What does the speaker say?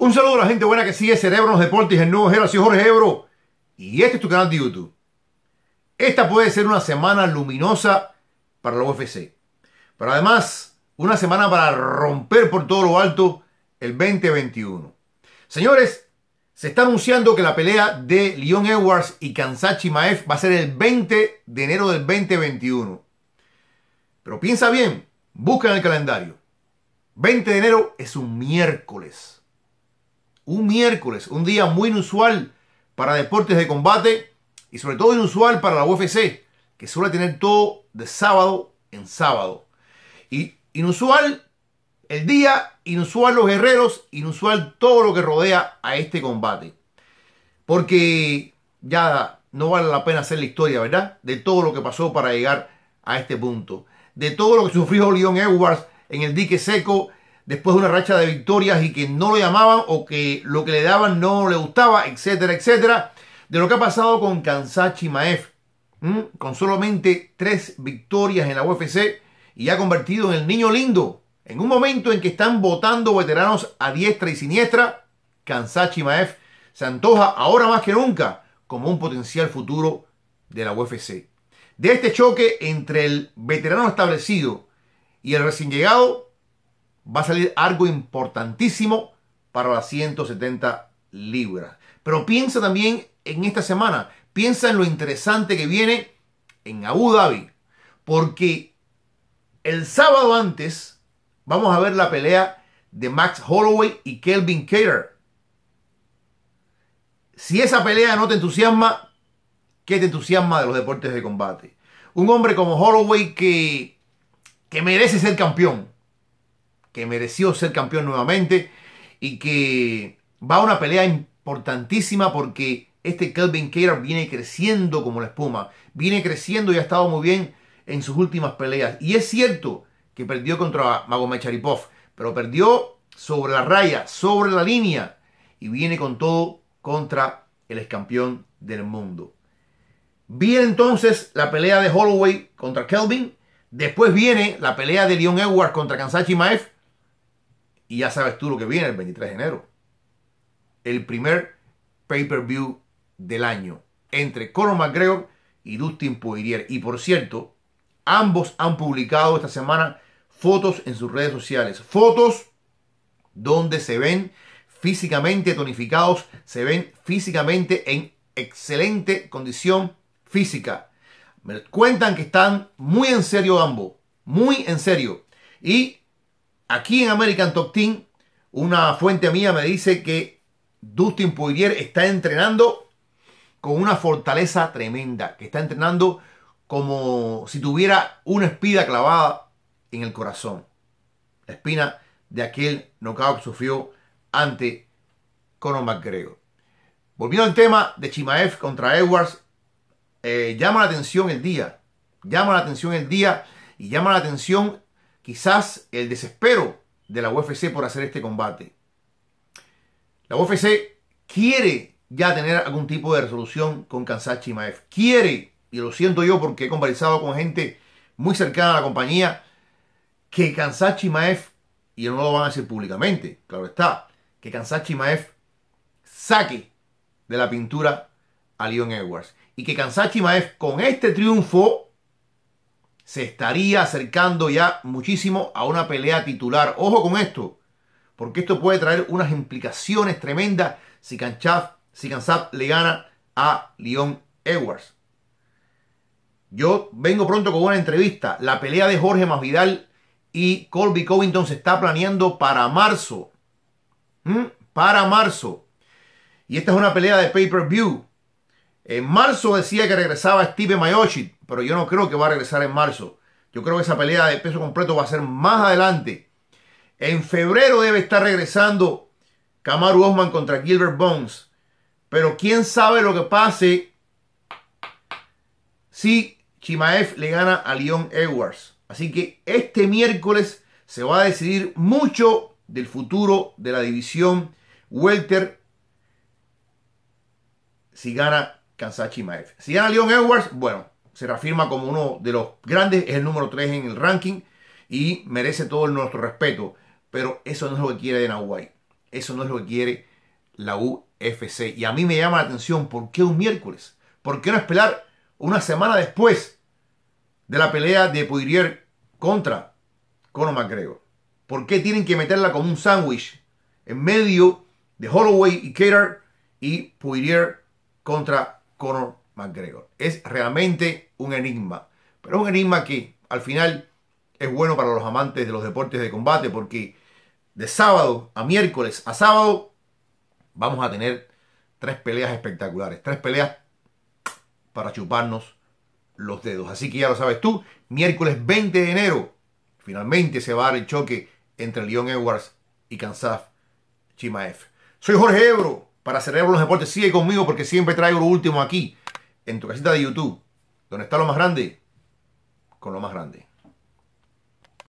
Un saludo a la gente buena que sigue Cerebros Deportes, el nuevo Gero, soy Jorge Ebro. Y este es tu canal de YouTube. Esta puede ser una semana luminosa para la UFC. Pero además, una semana para romper por todo lo alto el 2021. Señores, se está anunciando que la pelea de Leon Edwards y Kansachi Maef va a ser el 20 de enero del 2021. Pero piensa bien, busca en el calendario. 20 de enero es un miércoles un miércoles, un día muy inusual para deportes de combate y sobre todo inusual para la UFC, que suele tener todo de sábado en sábado. Y inusual el día, inusual los guerreros, inusual todo lo que rodea a este combate. Porque ya no vale la pena hacer la historia, ¿verdad? De todo lo que pasó para llegar a este punto. De todo lo que sufrió Leon Edwards en el dique seco, después de una racha de victorias y que no lo llamaban o que lo que le daban no le gustaba, etcétera, etcétera, de lo que ha pasado con Kansachi Maef, con solamente tres victorias en la UFC y ha convertido en el niño lindo. En un momento en que están votando veteranos a diestra y siniestra, Kansachi Maef se antoja ahora más que nunca como un potencial futuro de la UFC. De este choque entre el veterano establecido y el recién llegado, va a salir algo importantísimo para las 170 libras. Pero piensa también en esta semana, piensa en lo interesante que viene en Abu Dhabi, porque el sábado antes vamos a ver la pelea de Max Holloway y Kelvin Cater. Si esa pelea no te entusiasma, ¿qué te entusiasma de los deportes de combate? Un hombre como Holloway que, que merece ser campeón que mereció ser campeón nuevamente y que va a una pelea importantísima porque este Kelvin Cater viene creciendo como la espuma, viene creciendo y ha estado muy bien en sus últimas peleas. Y es cierto que perdió contra Magomed Charipov, pero perdió sobre la raya, sobre la línea y viene con todo contra el excampeón del mundo. Viene entonces la pelea de Holloway contra Kelvin. Después viene la pelea de Leon Edwards contra Kansachi Maef. Y ya sabes tú lo que viene el 23 de enero. El primer pay-per-view del año entre Conor McGregor y Dustin Poirier. Y por cierto, ambos han publicado esta semana fotos en sus redes sociales. Fotos donde se ven físicamente tonificados, se ven físicamente en excelente condición física. Me cuentan que están muy en serio ambos, muy en serio. Y Aquí en American Top Team, una fuente mía me dice que Dustin Poirier está entrenando con una fortaleza tremenda, que está entrenando como si tuviera una espina clavada en el corazón. La espina de aquel knockout que sufrió ante Conor McGregor. Volviendo al tema de Chimaev contra Edwards, eh, llama la atención el día. Llama la atención el día y llama la atención quizás el desespero de la UFC por hacer este combate. La UFC quiere ya tener algún tipo de resolución con Kansas Maef. Quiere, y lo siento yo porque he conversado con gente muy cercana a la compañía, que Kansas Chimaev, y no lo van a decir públicamente, claro está, que Kansas Chimaev saque de la pintura a Leon Edwards. Y que Kansas Maef con este triunfo se estaría acercando ya muchísimo a una pelea titular. Ojo con esto, porque esto puede traer unas implicaciones tremendas si Kanchaf, si le gana a Leon Edwards. Yo vengo pronto con una entrevista. La pelea de Jorge Masvidal y Colby Covington se está planeando para marzo. ¿Mm? Para marzo. Y esta es una pelea de pay-per-view. En marzo decía que regresaba Steve Mayoshi, pero yo no creo que va a regresar en marzo. Yo creo que esa pelea de peso completo va a ser más adelante. En febrero debe estar regresando Kamaru Osman contra Gilbert Bones. Pero quién sabe lo que pase si Chimaev le gana a Leon Edwards. Así que este miércoles se va a decidir mucho del futuro de la división Welter si gana Kansashi Maef. Si gana Leon Edwards, bueno, se reafirma como uno de los grandes, es el número 3 en el ranking y merece todo nuestro respeto. Pero eso no es lo que quiere de White. Eso no es lo que quiere la UFC. Y a mí me llama la atención, ¿por qué un miércoles? ¿Por qué no esperar una semana después de la pelea de Poirier contra Conor McGregor? ¿Por qué tienen que meterla como un sándwich en medio de Holloway y Cater y Poirier contra Conor McGregor. Es realmente un enigma, pero un enigma que al final es bueno para los amantes de los deportes de combate porque de sábado a miércoles a sábado vamos a tener tres peleas espectaculares, tres peleas para chuparnos los dedos. Así que ya lo sabes tú, miércoles 20 de enero finalmente se va a dar el choque entre Leon Edwards y Kansaf Chimaev. Soy Jorge Ebro para celebrar los Deportes. Sigue conmigo porque siempre traigo lo último aquí, en tu casita de YouTube, donde está lo más grande, con lo más grande.